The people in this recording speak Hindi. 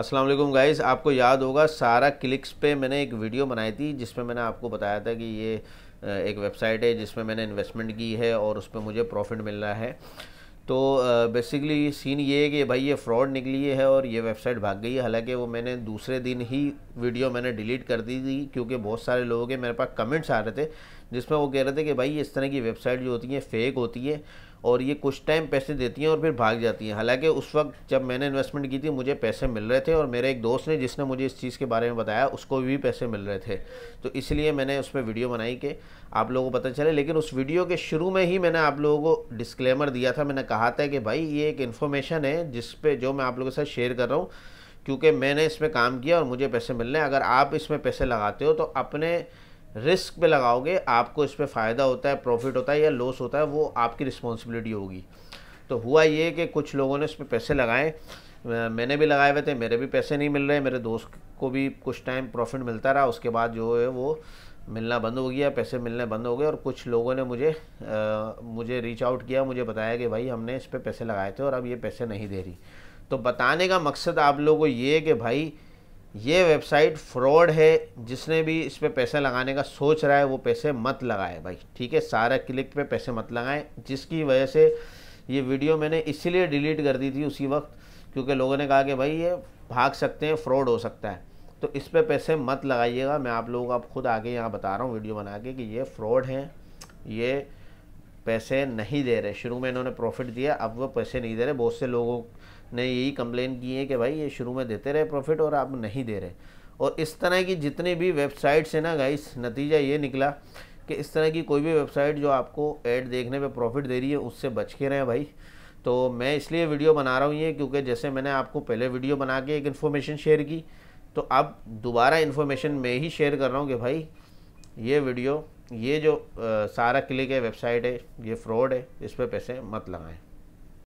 अस्सलाम वालेकुम गाइस आपको याद होगा सारा क्लिक्स पे मैंने एक वीडियो बनाई थी जिसमें मैंने आपको बताया था कि ये एक वेबसाइट है जिसमें मैंने इन्वेस्टमेंट की है और उस पर मुझे प्रॉफिट मिल रहा है तो बेसिकली सीन ये है कि भाई ये फ्रॉड निकली है और ये वेबसाइट भाग गई है हालांकि वो मैंने दूसरे दिन ही वीडियो मैंने डिलीट कर दी थी क्योंकि बहुत सारे लोगों के मेरे पास कमेंट्स आ रहे थे जिसमें वो कह रहे थे कि भाई इस तरह की वेबसाइट जो होती है फ़ेक होती है और ये कुछ टाइम पैसे देती हैं और फिर भाग जाती हैं हालांकि उस वक्त जब मैंने इन्वेस्टमेंट की थी मुझे पैसे मिल रहे थे और मेरे एक दोस्त ने जिसने मुझे इस चीज़ के बारे में बताया उसको भी पैसे मिल रहे थे तो इसलिए मैंने उस पर वीडियो बनाई कि आप लोगों को पता चले लेकिन उस वीडियो के शुरू में ही मैंने आप लोगों को डिस्क्लेमर दिया था मैंने कहा था कि भाई ये एक इन्फॉर्मेशन है जिस पर जो मैं आप लोगों के साथ शेयर कर रहा हूँ क्योंकि मैंने इसमें काम किया और मुझे पैसे मिल रहे हैं अगर आप इसमें पैसे लगाते हो तो अपने रिस्क पे लगाओगे आपको इस पर फ़ायदा होता है प्रॉफिट होता है या लॉस होता है वो आपकी रिस्पॉन्सिबिलिटी होगी तो हुआ ये कि कुछ लोगों ने इस पर पैसे लगाए मैंने भी लगाए हुए थे मेरे भी पैसे नहीं मिल रहे मेरे दोस्त को भी कुछ टाइम प्रॉफिट मिलता रहा उसके बाद जो है वो मिलना बंद हो गया पैसे मिलने बंद हो गए और कुछ लोगों ने मुझे आ, मुझे रीच आउट किया मुझे बताया कि भाई हमने इस पर पैसे लगाए थे और अब ये पैसे नहीं दे रही तो बताने का मकसद आप लोगों को ये है कि भाई ये वेबसाइट फ्रॉड है जिसने भी इस पर पैसे लगाने का सोच रहा है वो पैसे मत लगाए भाई ठीक है सारा क्लिक पे पैसे मत लगाएं जिसकी वजह से ये वीडियो मैंने इसीलिए डिलीट कर दी थी उसी वक्त क्योंकि लोगों ने कहा कि भाई ये भाग सकते हैं फ्रॉड हो सकता है तो इस पर पैसे मत लगाइएगा मैं आप लोगों को आप खुद आगे यहाँ बता रहा हूँ वीडियो बना के कि ये फ्रॉड है ये पैसे नहीं दे रहे शुरू में इन्होंने प्रॉफिट दिया अब वो पैसे नहीं दे रहे बहुत से लोगों ने यही कंप्लेन की है कि भाई ये शुरू में देते रहे प्रॉफिट और अब नहीं दे रहे और इस तरह की जितनी भी वेबसाइट्स हैं ना गाइस नतीजा ये निकला कि इस तरह की कोई भी वेबसाइट जो आपको ऐड देखने पर प्रॉफिट दे रही है उससे बच के रहें भाई तो मैं इसलिए वीडियो बना रहा हूँ ये क्योंकि जैसे मैंने आपको पहले वीडियो बना के एक इन्फॉर्मेशन शेयर की तो अब दोबारा इन्फॉर्मेशन मैं ही शेयर कर रहा हूँ कि भाई ये वीडियो ये जो सारा क्लिक है वेबसाइट है ये फ्रॉड है इस पर पैसे मत लगाएं